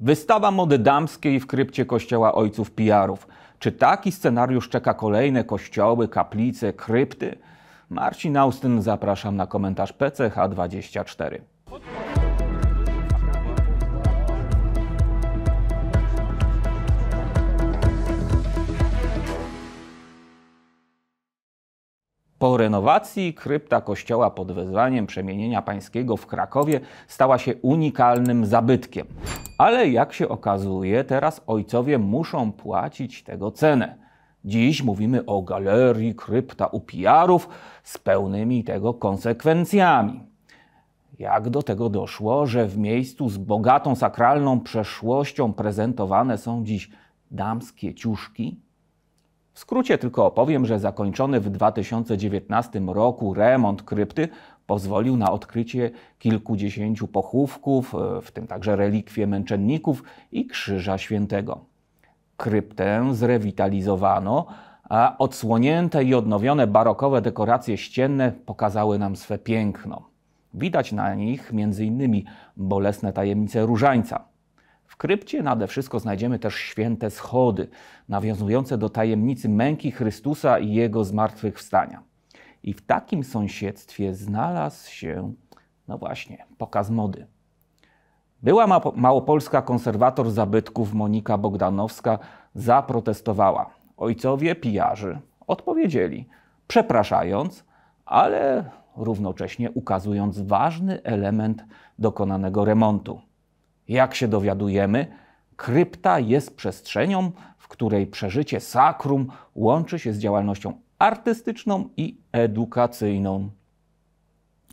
Wystawa mody damskiej w krypcie kościoła ojców Pijarów. Czy taki scenariusz czeka kolejne kościoły, kaplice, krypty? Marcin Austyn, zapraszam na komentarz PCH24. Po renowacji krypta kościoła pod wezwaniem przemienienia pańskiego w Krakowie stała się unikalnym zabytkiem. Ale jak się okazuje, teraz ojcowie muszą płacić tego cenę. Dziś mówimy o galerii krypta upijarów z pełnymi tego konsekwencjami. Jak do tego doszło, że w miejscu z bogatą sakralną przeszłością prezentowane są dziś damskie ciuszki? W skrócie tylko opowiem, że zakończony w 2019 roku remont krypty pozwolił na odkrycie kilkudziesięciu pochówków, e, w tym także relikwie męczenników i Krzyża Świętego. Kryptę zrewitalizowano, a odsłonięte i odnowione barokowe dekoracje ścienne pokazały nam swe piękno. Widać na nich m.in. bolesne tajemnice różańca. W krypcie nade wszystko znajdziemy też święte schody, nawiązujące do tajemnicy męki Chrystusa i jego zmartwychwstania. I w takim sąsiedztwie znalazł się, no właśnie, pokaz mody. Była małopolska konserwator zabytków Monika Bogdanowska zaprotestowała. Ojcowie pijarzy odpowiedzieli, przepraszając, ale równocześnie ukazując ważny element dokonanego remontu. Jak się dowiadujemy, krypta jest przestrzenią, w której przeżycie sakrum łączy się z działalnością artystyczną i edukacyjną.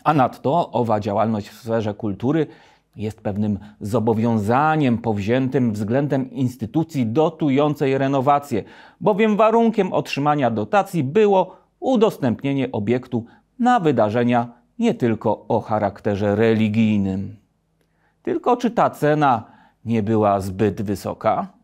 A nadto owa działalność w sferze kultury jest pewnym zobowiązaniem powziętym względem instytucji dotującej renowację, bowiem warunkiem otrzymania dotacji było udostępnienie obiektu na wydarzenia nie tylko o charakterze religijnym. Tylko czy ta cena nie była zbyt wysoka?